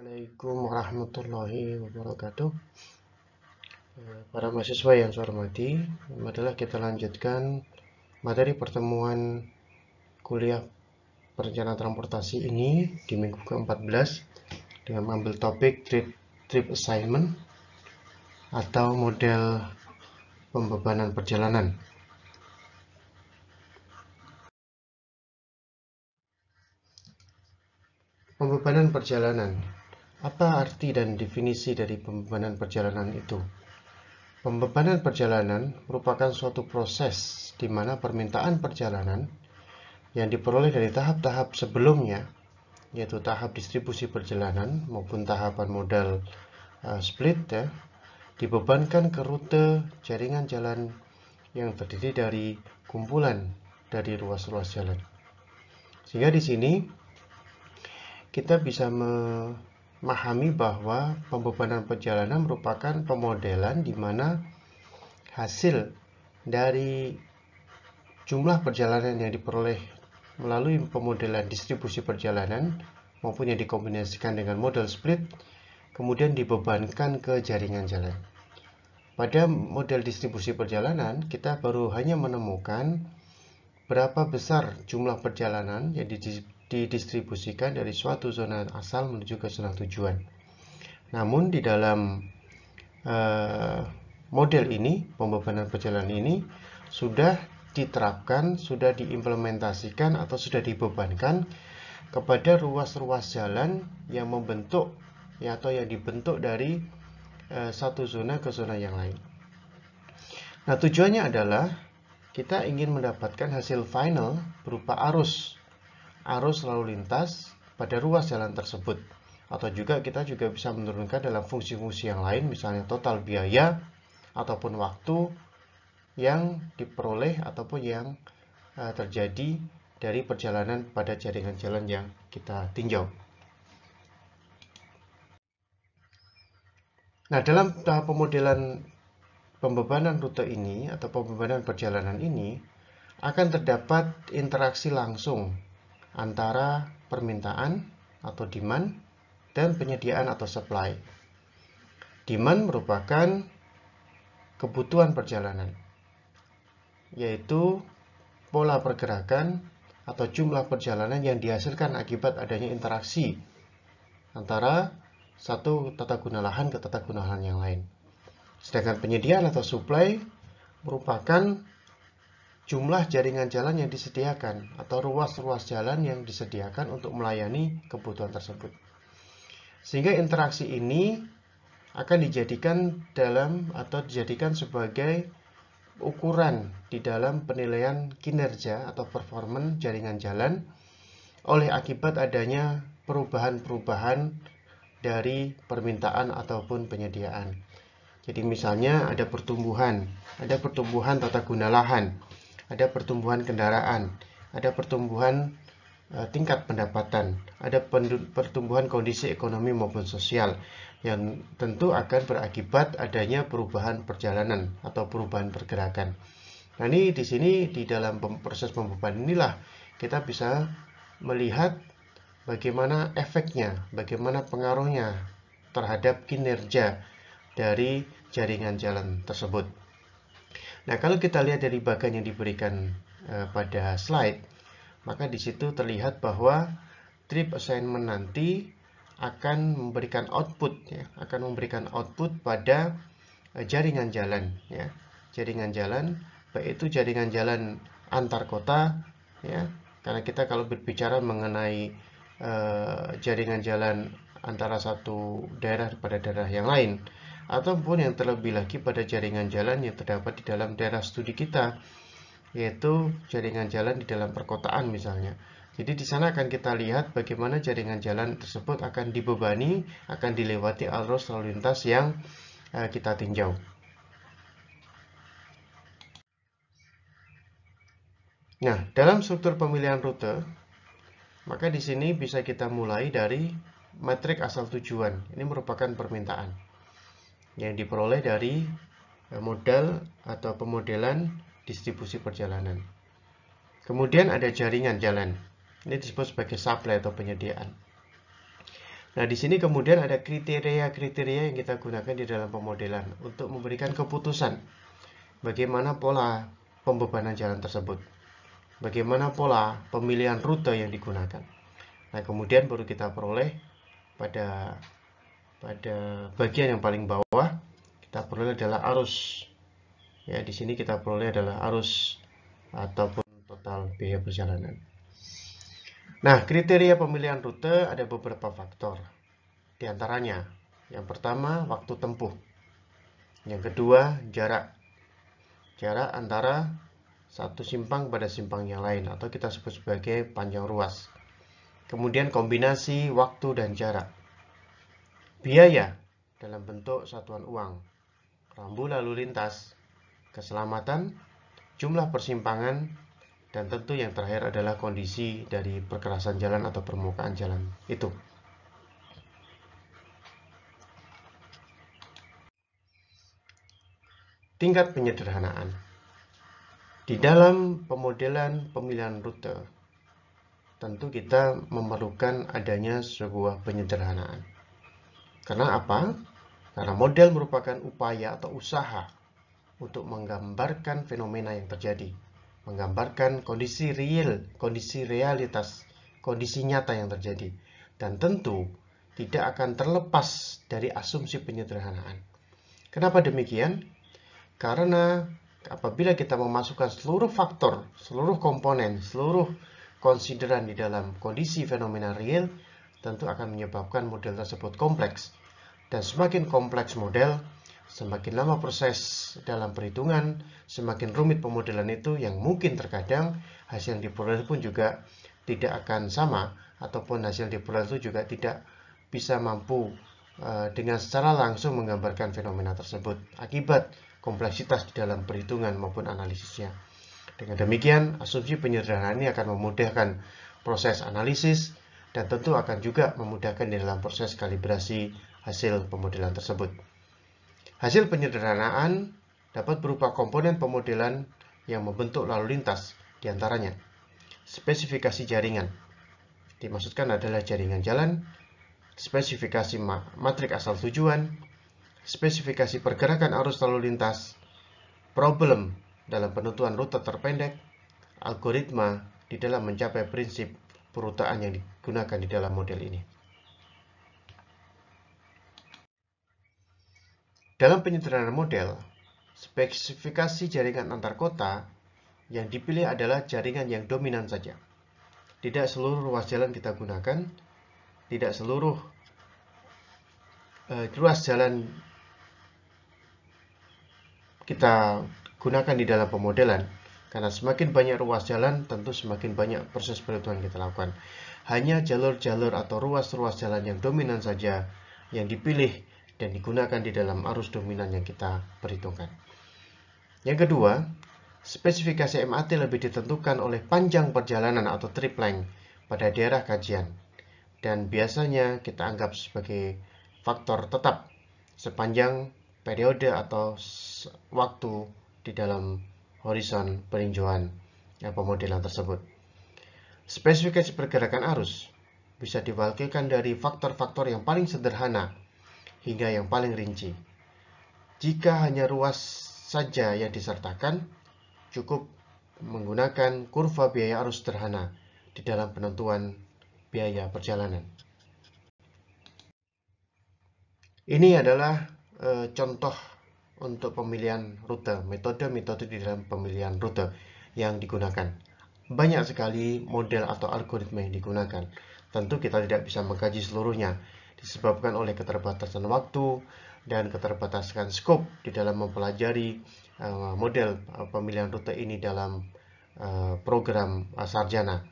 Assalamualaikum warahmatullahi wabarakatuh eh, Para mahasiswa yang saya hormati Adalah kita lanjutkan materi pertemuan kuliah perencanaan transportasi ini Di minggu ke-14 Dengan mengambil topik trip, trip assignment Atau model pembebanan perjalanan Pembebanan perjalanan apa arti dan definisi dari pembebanan perjalanan itu? Pembebanan perjalanan merupakan suatu proses di mana permintaan perjalanan yang diperoleh dari tahap-tahap sebelumnya, yaitu tahap distribusi perjalanan maupun tahapan modal uh, split, ya, dibebankan ke rute jaringan jalan yang terdiri dari kumpulan dari ruas-ruas jalan. Sehingga di sini kita bisa me memahami bahwa pembebanan perjalanan merupakan pemodelan di mana hasil dari jumlah perjalanan yang diperoleh melalui pemodelan distribusi perjalanan maupun yang dikombinasikan dengan model split kemudian dibebankan ke jaringan jalan. Pada model distribusi perjalanan, kita baru hanya menemukan berapa besar jumlah perjalanan yang didistribusikan dari suatu zona asal menuju ke zona tujuan. Namun di dalam eh, model ini, pembebanan perjalanan ini sudah diterapkan, sudah diimplementasikan atau sudah dibebankan kepada ruas-ruas jalan yang membentuk ya, atau yang dibentuk dari eh, satu zona ke zona yang lain. Nah, tujuannya adalah kita ingin mendapatkan hasil final berupa arus arus lalu lintas pada ruas jalan tersebut. Atau juga kita juga bisa menurunkan dalam fungsi-fungsi yang lain, misalnya total biaya ataupun waktu yang diperoleh ataupun yang e, terjadi dari perjalanan pada jaringan jalan yang kita tinjau. Nah, dalam tahap pemodelan pembebanan rute ini atau pembebanan perjalanan ini akan terdapat interaksi langsung antara permintaan atau demand dan penyediaan atau supply. Demand merupakan kebutuhan perjalanan, yaitu pola pergerakan atau jumlah perjalanan yang dihasilkan akibat adanya interaksi antara satu tata guna lahan ke tata guna lahan yang lain. Sedangkan penyediaan atau supply merupakan jumlah jaringan jalan yang disediakan atau ruas-ruas jalan yang disediakan untuk melayani kebutuhan tersebut. Sehingga interaksi ini akan dijadikan dalam atau dijadikan sebagai ukuran di dalam penilaian kinerja atau performan jaringan jalan oleh akibat adanya perubahan-perubahan dari permintaan ataupun penyediaan. Jadi misalnya ada pertumbuhan, ada pertumbuhan tata guna lahan ada pertumbuhan kendaraan, ada pertumbuhan uh, tingkat pendapatan, ada pertumbuhan kondisi ekonomi maupun sosial yang tentu akan berakibat adanya perubahan perjalanan atau perubahan pergerakan. Nah, ini di sini di dalam proses pembebanan inilah kita bisa melihat bagaimana efeknya, bagaimana pengaruhnya terhadap kinerja dari jaringan jalan tersebut. Nah, kalau kita lihat dari bagan yang diberikan eh, pada slide, maka di situ terlihat bahwa trip assignment nanti akan memberikan output ya, akan memberikan output pada eh, jaringan jalan ya. Jaringan jalan baik itu jaringan jalan antar kota ya. Karena kita kalau berbicara mengenai eh, jaringan jalan antara satu daerah pada daerah yang lain, ataupun yang terlebih lagi pada jaringan jalan yang terdapat di dalam daerah studi kita, yaitu jaringan jalan di dalam perkotaan misalnya. Jadi di sana akan kita lihat bagaimana jaringan jalan tersebut akan dibebani, akan dilewati arus lalu lintas yang eh, kita tinjau. Nah, dalam struktur pemilihan rute, maka di sini bisa kita mulai dari metrik asal tujuan. Ini merupakan permintaan yang diperoleh dari e, modal atau pemodelan distribusi perjalanan. Kemudian ada jaringan jalan. Ini disebut sebagai supply atau penyediaan. Nah, di sini kemudian ada kriteria-kriteria yang kita gunakan di dalam pemodelan untuk memberikan keputusan bagaimana pola pembebanan jalan tersebut. Bagaimana pola pemilihan rute yang digunakan. Nah, kemudian baru kita peroleh pada pada bagian yang paling bawah kita peroleh adalah arus. Ya, di sini kita peroleh adalah arus ataupun total biaya perjalanan. Nah, kriteria pemilihan rute ada beberapa faktor. Di antaranya, yang pertama waktu tempuh. Yang kedua, jarak. Jarak antara satu simpang pada simpang yang lain atau kita sebut sebagai panjang ruas. Kemudian kombinasi waktu dan jarak biaya dalam bentuk satuan uang, rambu lalu lintas, keselamatan, jumlah persimpangan, dan tentu yang terakhir adalah kondisi dari perkerasan jalan atau permukaan jalan itu. Tingkat penyederhanaan Di dalam pemodelan pemilihan rute, tentu kita memerlukan adanya sebuah penyederhanaan. Karena apa? Karena model merupakan upaya atau usaha untuk menggambarkan fenomena yang terjadi, menggambarkan kondisi real, kondisi realitas, kondisi nyata yang terjadi, dan tentu tidak akan terlepas dari asumsi penyederhanaan. Kenapa demikian? Karena apabila kita memasukkan seluruh faktor, seluruh komponen, seluruh konsideran di dalam kondisi fenomena real, tentu akan menyebabkan model tersebut kompleks. Dan semakin kompleks model, semakin lama proses dalam perhitungan, semakin rumit pemodelan itu yang mungkin terkadang hasil yang diperoleh pun juga tidak akan sama ataupun hasil yang diperoleh itu juga tidak bisa mampu eh, dengan secara langsung menggambarkan fenomena tersebut akibat kompleksitas di dalam perhitungan maupun analisisnya. Dengan demikian, asumsi penyederhanaan ini akan memudahkan proses analisis, dan tentu akan juga memudahkan di dalam proses kalibrasi hasil pemodelan tersebut. Hasil penyederhanaan dapat berupa komponen pemodelan yang membentuk lalu lintas, diantaranya spesifikasi jaringan. Dimaksudkan adalah jaringan jalan, spesifikasi matrik asal tujuan, spesifikasi pergerakan arus lalu lintas, problem dalam penentuan rute terpendek, algoritma di dalam mencapai prinsip perutaan yang di gunakan di dalam model ini. Dalam penyederhanaan model, spesifikasi jaringan antar kota yang dipilih adalah jaringan yang dominan saja. Tidak seluruh ruas jalan kita gunakan, tidak seluruh eh, ruas jalan kita gunakan di dalam pemodelan. Karena semakin banyak ruas jalan, tentu semakin banyak proses perhitungan kita lakukan hanya jalur-jalur atau ruas-ruas jalan yang dominan saja yang dipilih dan digunakan di dalam arus dominan yang kita perhitungkan. Yang kedua, spesifikasi MAT lebih ditentukan oleh panjang perjalanan atau trip length pada daerah kajian dan biasanya kita anggap sebagai faktor tetap sepanjang periode atau waktu di dalam horizon peninjauan eh, pemodelan tersebut. Spesifikasi pergerakan arus bisa diwakilkan dari faktor-faktor yang paling sederhana hingga yang paling rinci. Jika hanya ruas saja yang disertakan, cukup menggunakan kurva biaya arus sederhana di dalam penentuan biaya perjalanan. Ini adalah e, contoh untuk pemilihan rute, metode-metode di dalam pemilihan rute yang digunakan banyak sekali model atau algoritma yang digunakan. Tentu kita tidak bisa mengkaji seluruhnya, disebabkan oleh keterbatasan waktu dan keterbatasan scope di dalam mempelajari eh, model eh, pemilihan rute ini dalam eh, program uh, sarjana.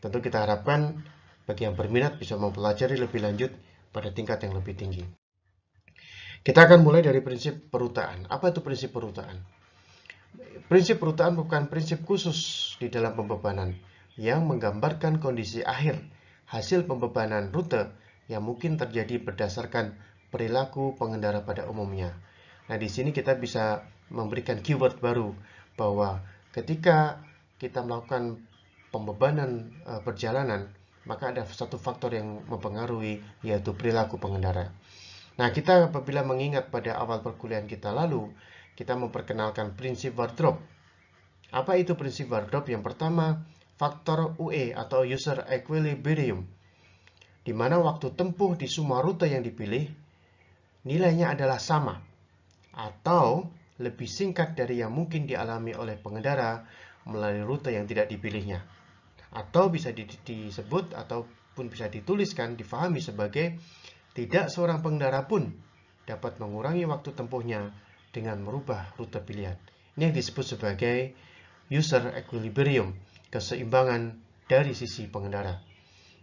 Tentu kita harapkan bagi yang berminat bisa mempelajari lebih lanjut pada tingkat yang lebih tinggi. Kita akan mulai dari prinsip perutaan. Apa itu prinsip perutaan? prinsip perutaan bukan prinsip khusus di dalam pembebanan yang menggambarkan kondisi akhir hasil pembebanan rute yang mungkin terjadi berdasarkan perilaku pengendara pada umumnya. Nah, di sini kita bisa memberikan keyword baru bahwa ketika kita melakukan pembebanan eh, perjalanan, maka ada satu faktor yang mempengaruhi yaitu perilaku pengendara. Nah, kita apabila mengingat pada awal perkuliahan kita lalu kita memperkenalkan prinsip wardrobe. Apa itu prinsip wardrobe? Yang pertama, faktor UE atau User Equilibrium, di mana waktu tempuh di semua rute yang dipilih, nilainya adalah sama, atau lebih singkat dari yang mungkin dialami oleh pengendara melalui rute yang tidak dipilihnya. Atau bisa disebut ataupun bisa dituliskan, difahami sebagai tidak seorang pengendara pun dapat mengurangi waktu tempuhnya dengan merubah rute pilihan. Ini yang disebut sebagai user equilibrium, keseimbangan dari sisi pengendara.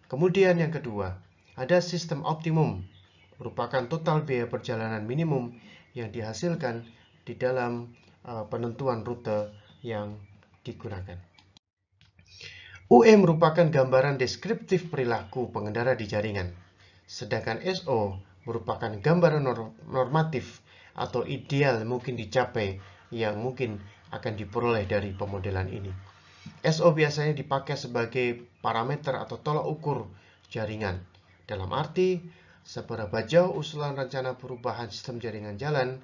Kemudian yang kedua, ada sistem optimum, merupakan total biaya perjalanan minimum yang dihasilkan di dalam eh, penentuan rute yang digunakan. UE merupakan gambaran deskriptif perilaku pengendara di jaringan, sedangkan SO merupakan gambaran normatif atau ideal mungkin dicapai yang mungkin akan diperoleh dari pemodelan ini. SO biasanya dipakai sebagai parameter atau tolak ukur jaringan. Dalam arti, seberapa jauh usulan rencana perubahan sistem jaringan jalan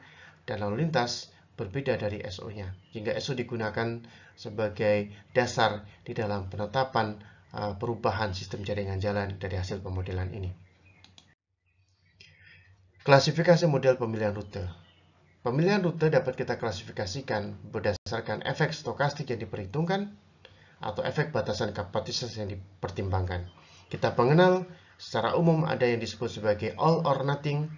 dan lalu lintas berbeda dari SO-nya. Sehingga SO digunakan sebagai dasar di dalam penetapan eh, perubahan sistem jaringan jalan dari hasil pemodelan ini. Klasifikasi model pemilihan rute. Pemilihan rute dapat kita klasifikasikan berdasarkan efek stokastik yang diperhitungkan atau efek batasan kapasitas yang dipertimbangkan. Kita mengenal secara umum ada yang disebut sebagai all or nothing,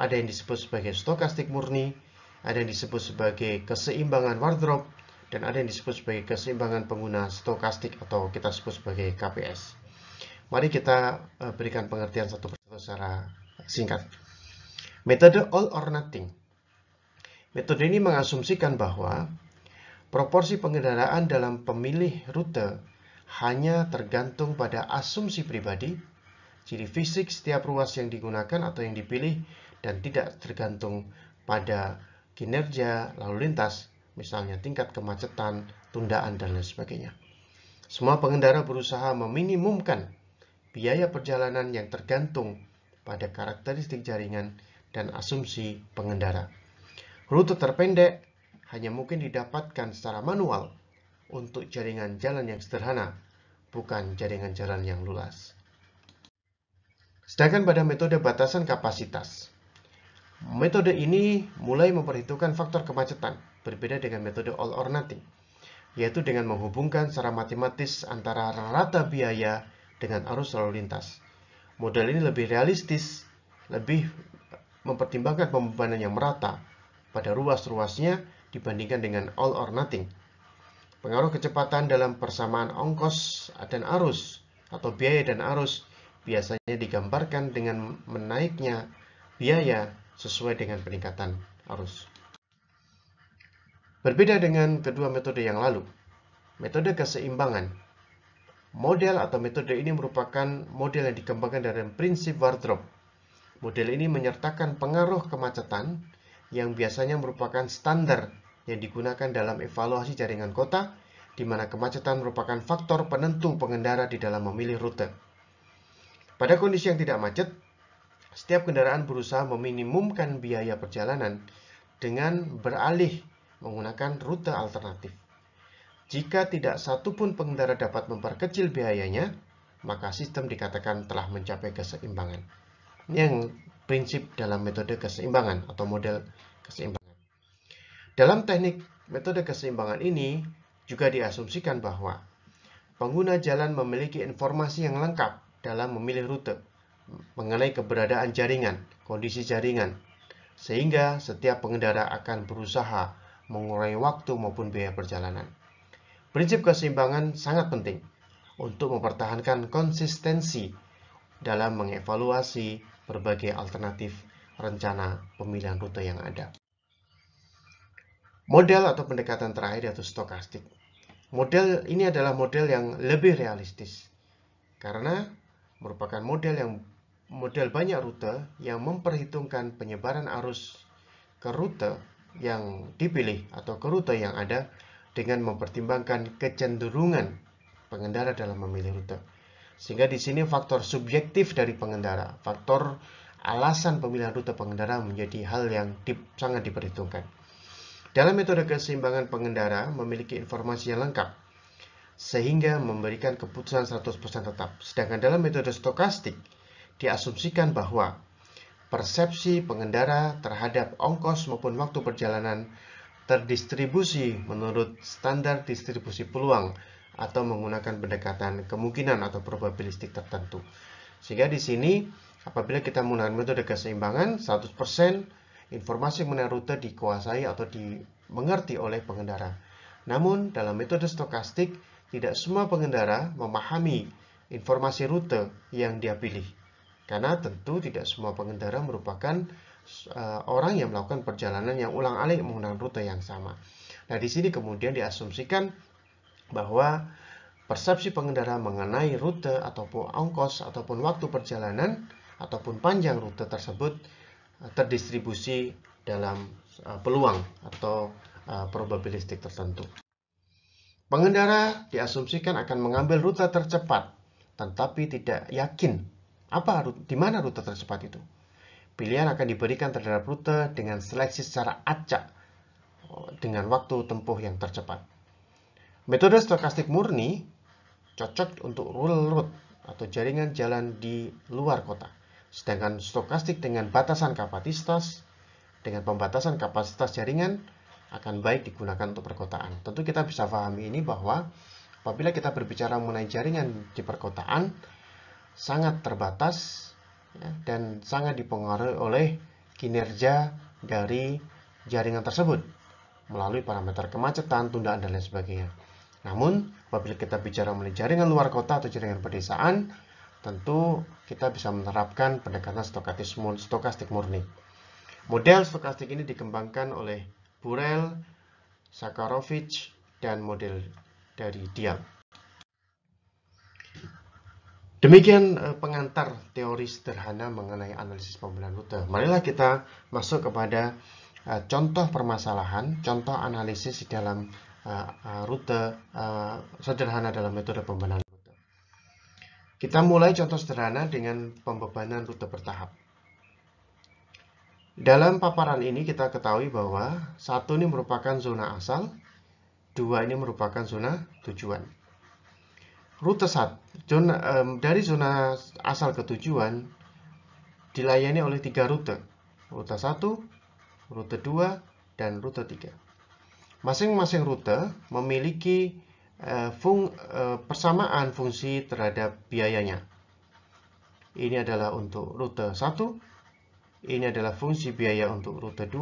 ada yang disebut sebagai stokastik murni, ada yang disebut sebagai keseimbangan wardrobe, dan ada yang disebut sebagai keseimbangan pengguna stokastik atau kita sebut sebagai KPS. Mari kita eh, berikan pengertian satu persatu secara singkat. Metode all or nothing. Metode ini mengasumsikan bahwa proporsi pengendaraan dalam pemilih rute hanya tergantung pada asumsi pribadi, ciri fisik setiap ruas yang digunakan atau yang dipilih, dan tidak tergantung pada kinerja lalu lintas, misalnya tingkat kemacetan, tundaan, dan lain sebagainya. Semua pengendara berusaha meminimumkan biaya perjalanan yang tergantung pada karakteristik jaringan dan asumsi pengendara. Rute terpendek hanya mungkin didapatkan secara manual untuk jaringan jalan yang sederhana, bukan jaringan jalan yang luas. Sedangkan pada metode batasan kapasitas, metode ini mulai memperhitungkan faktor kemacetan, berbeda dengan metode all or nothing, yaitu dengan menghubungkan secara matematis antara rata biaya dengan arus lalu lintas. Model ini lebih realistis, lebih mempertimbangkan pembebanan yang merata pada ruas-ruasnya dibandingkan dengan all or nothing. Pengaruh kecepatan dalam persamaan ongkos dan arus atau biaya dan arus biasanya digambarkan dengan menaiknya biaya sesuai dengan peningkatan arus. Berbeda dengan kedua metode yang lalu, metode keseimbangan. Model atau metode ini merupakan model yang dikembangkan dari prinsip Wardrobe Model ini menyertakan pengaruh kemacetan yang biasanya merupakan standar yang digunakan dalam evaluasi jaringan kota, di mana kemacetan merupakan faktor penentu pengendara di dalam memilih rute. Pada kondisi yang tidak macet, setiap kendaraan berusaha meminimumkan biaya perjalanan dengan beralih menggunakan rute alternatif. Jika tidak satu pun pengendara dapat memperkecil biayanya, maka sistem dikatakan telah mencapai keseimbangan. Hmm. yang prinsip dalam metode keseimbangan atau model keseimbangan. Dalam teknik metode keseimbangan ini juga diasumsikan bahwa pengguna jalan memiliki informasi yang lengkap dalam memilih rute mengenai keberadaan jaringan, kondisi jaringan, sehingga setiap pengendara akan berusaha mengurangi waktu maupun biaya perjalanan. Prinsip keseimbangan sangat penting untuk mempertahankan konsistensi dalam mengevaluasi berbagai alternatif rencana pemilihan rute yang ada. Model atau pendekatan terakhir yaitu stokastik. Model ini adalah model yang lebih realistis karena merupakan model yang model banyak rute yang memperhitungkan penyebaran arus ke rute yang dipilih atau ke rute yang ada dengan mempertimbangkan kecenderungan pengendara dalam memilih rute. Sehingga di sini faktor subjektif dari pengendara, faktor alasan pemilihan rute pengendara menjadi hal yang dip, sangat diperhitungkan. Dalam metode keseimbangan pengendara memiliki informasi yang lengkap, sehingga memberikan keputusan 100% tetap. Sedangkan dalam metode stokastik, diasumsikan bahwa persepsi pengendara terhadap ongkos maupun waktu perjalanan terdistribusi menurut standar distribusi peluang atau menggunakan pendekatan kemungkinan atau probabilistik tertentu. Sehingga di sini apabila kita menggunakan metode keseimbangan 100% informasi mengenai rute dikuasai atau dimengerti oleh pengendara. Namun dalam metode stokastik tidak semua pengendara memahami informasi rute yang dia pilih. Karena tentu tidak semua pengendara merupakan uh, orang yang melakukan perjalanan yang ulang-alik menggunakan rute yang sama. Nah, di sini kemudian diasumsikan bahwa persepsi pengendara mengenai rute ataupun ongkos ataupun waktu perjalanan ataupun panjang rute tersebut eh, terdistribusi dalam eh, peluang atau eh, probabilistik tertentu. Pengendara diasumsikan akan mengambil rute tercepat, tetapi tidak yakin apa di mana rute tercepat itu. Pilihan akan diberikan terhadap rute dengan seleksi secara acak dengan waktu tempuh yang tercepat. Metode stokastik murni cocok untuk rural route atau jaringan jalan di luar kota. Sedangkan stokastik dengan batasan kapasitas dengan pembatasan kapasitas jaringan akan baik digunakan untuk perkotaan. Tentu kita bisa pahami ini bahwa apabila kita berbicara mengenai jaringan di perkotaan sangat terbatas ya, dan sangat dipengaruhi oleh kinerja dari jaringan tersebut melalui parameter kemacetan, tundaan, dan lain sebagainya. Namun, apabila kita bicara mengenai jaringan luar kota atau jaringan pedesaan, tentu kita bisa menerapkan pendekatan stokastik murni. Model stokastik ini dikembangkan oleh Burel, Sakharovich, dan model dari Dial. Demikian eh, pengantar teori sederhana mengenai analisis pembelian rute. Marilah kita masuk kepada eh, contoh permasalahan, contoh analisis di dalam Eh, eh, rute eh, sederhana dalam metode pembenahan rute. Kita mulai contoh sederhana dengan pembebanan rute bertahap. Dalam paparan ini kita ketahui bahwa satu ini merupakan zona asal, dua ini merupakan zona tujuan. Rute sat, dari zona asal ke tujuan dilayani oleh tiga rute, rute 1, rute 2, dan rute 3. Masing-masing rute memiliki uh, fung, uh, persamaan fungsi terhadap biayanya. Ini adalah untuk rute 1, ini adalah fungsi biaya untuk rute 2,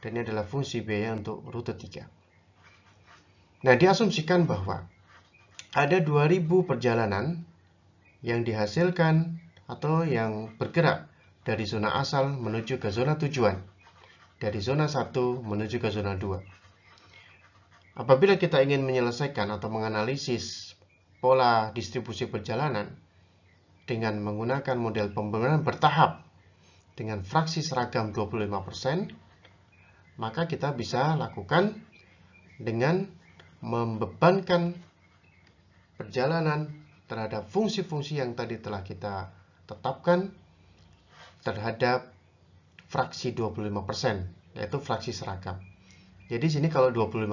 dan ini adalah fungsi biaya untuk rute 3. Nah, diasumsikan bahwa ada 2000 perjalanan yang dihasilkan atau yang bergerak dari zona asal menuju ke zona tujuan, dari zona 1 menuju ke zona 2. Apabila kita ingin menyelesaikan atau menganalisis pola distribusi perjalanan dengan menggunakan model pembangunan bertahap dengan fraksi seragam 25%, maka kita bisa lakukan dengan membebankan perjalanan terhadap fungsi-fungsi yang tadi telah kita tetapkan terhadap fraksi 25%, yaitu fraksi seragam. Jadi sini kalau 25%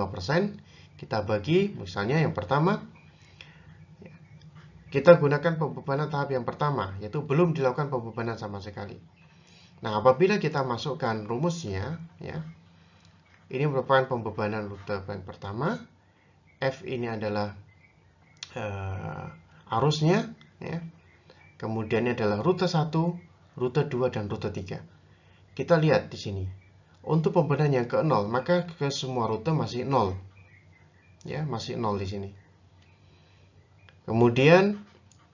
kita bagi misalnya yang pertama ya, kita gunakan pembebanan tahap yang pertama yaitu belum dilakukan pembebanan sama sekali. Nah, apabila kita masukkan rumusnya ya. Ini merupakan pembebanan rute yang pertama. F ini adalah uh, arusnya ya. Kemudian adalah rute 1, rute 2 dan rute 3. Kita lihat di sini. Untuk pembenahan yang ke 0, maka ke semua rute masih 0. Ya, masih 0 di sini. Kemudian,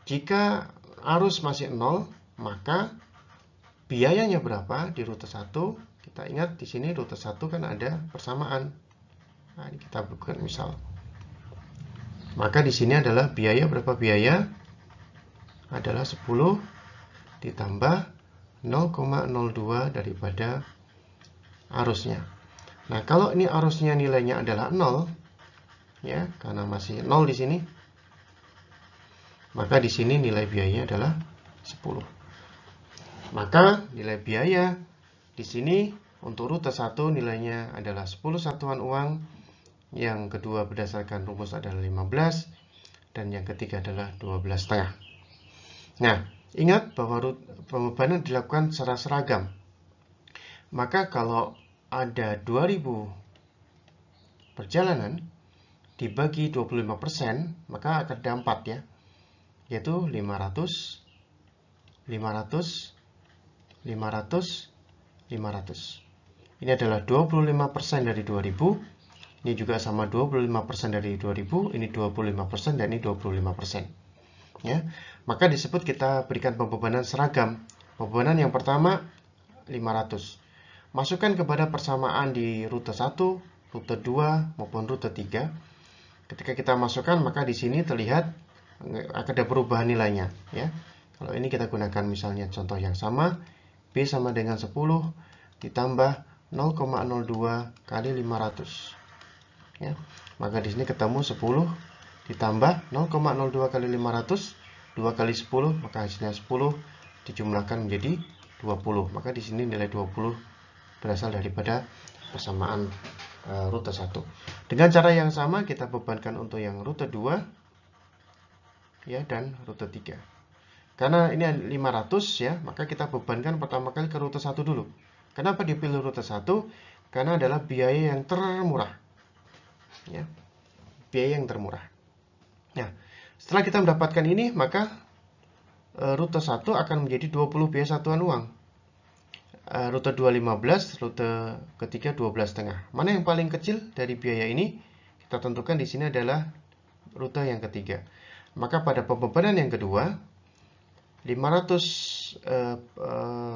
jika arus masih 0, maka biayanya berapa di rute 1? Kita ingat di sini rute 1 kan ada persamaan. Nah, ini kita bukan misal. Maka di sini adalah biaya berapa biaya? Adalah 10 ditambah 0,02 daripada arusnya. Nah, kalau ini arusnya nilainya adalah 0, ya, karena masih 0 di sini, maka di sini nilai biayanya adalah 10. Maka nilai biaya di sini untuk rute 1 nilainya adalah 10 satuan uang, yang kedua berdasarkan rumus adalah 15, dan yang ketiga adalah 12 setengah. Nah, ingat bahwa pembebanan dilakukan secara seragam. Maka kalau ada 2000 perjalanan dibagi 25% maka akan ada 4 ya yaitu 500 500 500 500 ini adalah 25% dari 2000 ini juga sama 25% dari 2000 ini 25% dan ini 25% ya maka disebut kita berikan pembebanan seragam pembebanan yang pertama 500 Masukkan kepada persamaan di rute 1, rute 2, maupun rute 3. Ketika kita masukkan, maka di sini terlihat eh, ada perubahan nilainya. Ya. Kalau ini kita gunakan misalnya contoh yang sama, B sama dengan 10 ditambah 0,02 kali 500. Ya. Maka di sini ketemu 10 ditambah 0,02 kali 500, 2 kali 10, maka hasilnya 10 dijumlahkan menjadi 20. Maka di sini nilai 20 berasal daripada persamaan e, rute 1. Dengan cara yang sama kita bebankan untuk yang rute 2 ya dan rute 3. Karena ini 500 ya, maka kita bebankan pertama kali ke rute 1 dulu. Kenapa dipilih rute 1? Karena adalah biaya yang termurah. Ya. Biaya yang termurah. Nah, setelah kita mendapatkan ini, maka e, rute 1 akan menjadi 20 biaya satuan uang Eh, rute 215, rute ketiga 12 setengah. Mana yang paling kecil dari biaya ini? Kita tentukan di sini adalah rute yang ketiga. Maka pada pembebanan yang kedua, 500 eh, eh,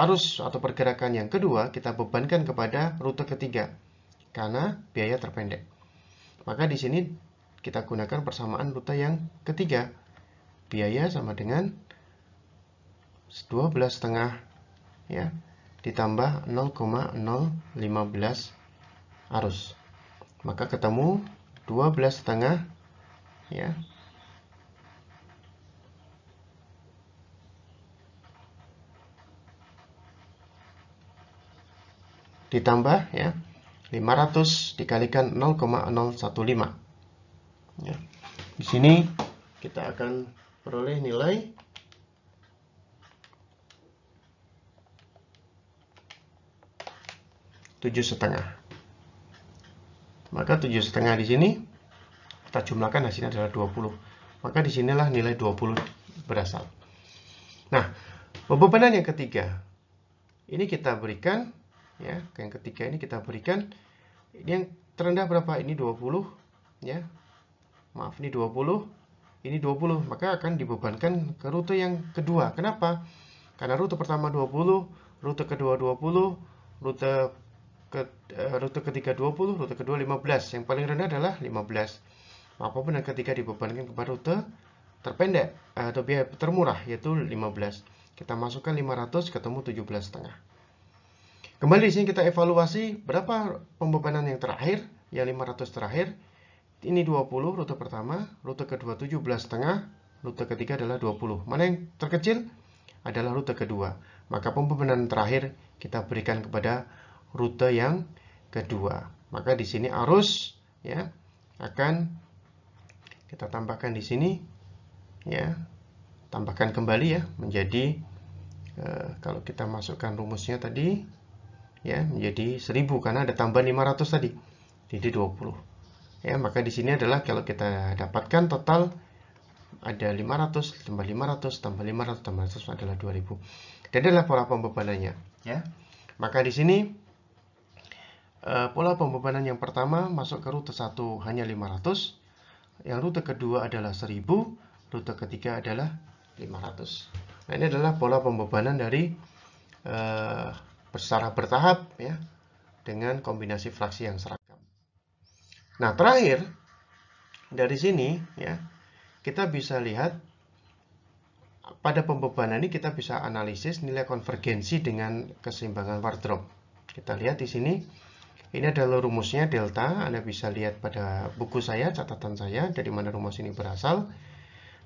arus atau pergerakan yang kedua kita bebankan kepada rute ketiga karena biaya terpendek. Maka di sini kita gunakan persamaan rute yang ketiga. Biaya sama dengan 12 setengah ya ditambah 0,015 arus maka ketemu 12 setengah ya ditambah ya 500 dikalikan 0,015 ya. di sini kita akan peroleh nilai tujuh setengah. Maka tujuh setengah di sini kita jumlahkan hasilnya adalah 20. Maka disinilah nilai 20 berasal. Nah, bebanan yang ketiga. Ini kita berikan, ya, yang ketiga ini kita berikan. Ini yang terendah berapa? Ini 20, ya. Maaf, ini 20, ini 20. Maka akan dibebankan ke rute yang kedua. Kenapa? Karena rute pertama 20, rute kedua 20, rute ke, uh, rute ketiga 20, rute kedua 15. Yang paling rendah adalah 15. Maka yang ketiga dibebankan kepada rute terpendek uh, atau biaya termurah yaitu 15. Kita masukkan 500 ketemu 17 setengah. Kembali di sini kita evaluasi berapa pembebanan yang terakhir, yang 500 terakhir. Ini 20 rute pertama, rute kedua 17 setengah, rute ketiga adalah 20. Mana yang terkecil? Adalah rute kedua. Maka pembebanan terakhir kita berikan kepada rute yang kedua. Maka di sini arus ya akan kita tambahkan di sini ya. Tambahkan kembali ya menjadi e, kalau kita masukkan rumusnya tadi ya menjadi 1000 karena ada tambah 500 tadi. Jadi 20. Ya, maka di sini adalah kalau kita dapatkan total ada 500 tambah 500 tambah 500 tambah 500 adalah 2000. Jadi adalah pola pembebanannya, ya. Maka di sini Eh, pola pembebanan yang pertama masuk ke rute 1 hanya 500, yang rute kedua adalah 1000, rute ketiga adalah 500. Nah, ini adalah pola pembebanan dari eh, secara bertahap ya dengan kombinasi fraksi yang seragam. Nah, terakhir dari sini ya kita bisa lihat pada pembebanan ini kita bisa analisis nilai konvergensi dengan keseimbangan wardrobe. Kita lihat di sini ini adalah rumusnya delta. Anda bisa lihat pada buku saya, catatan saya, dari mana rumus ini berasal.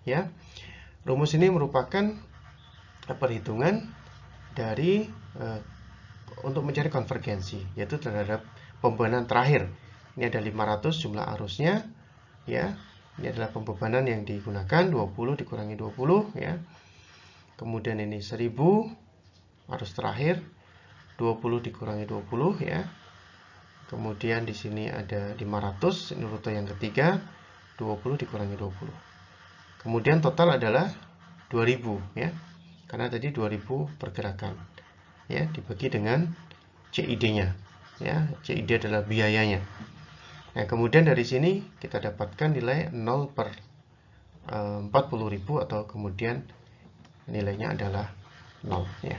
Ya, rumus ini merupakan perhitungan dari e, untuk mencari konvergensi, yaitu terhadap pembebanan terakhir. Ini ada 500 jumlah arusnya, ya. Ini adalah pembebanan yang digunakan 20 dikurangi 20, ya. Kemudian ini 1000 arus terakhir, 20 dikurangi 20, ya Kemudian di sini ada 500, ini rute yang ketiga, 20 dikurangi 20. Kemudian total adalah 2000 ya. Karena tadi 2000 pergerakan. Ya, dibagi dengan CID-nya. Ya, CID adalah biayanya. Nah, kemudian dari sini kita dapatkan nilai 0 per 40.000 eh, atau kemudian nilainya adalah 0 ya.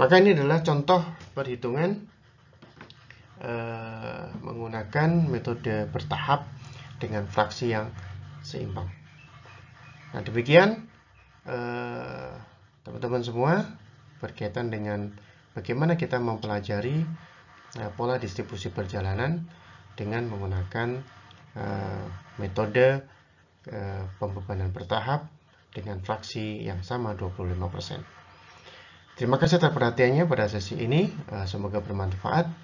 Maka ini adalah contoh perhitungan Eh, menggunakan metode bertahap dengan fraksi yang seimbang. Nah, demikian eh, teman-teman eh, semua berkaitan dengan bagaimana kita mempelajari eh, pola distribusi perjalanan dengan menggunakan eh, metode eh, pembebanan bertahap dengan fraksi yang sama 25%. Terima kasih atas perhatiannya pada sesi ini. Eh, semoga bermanfaat.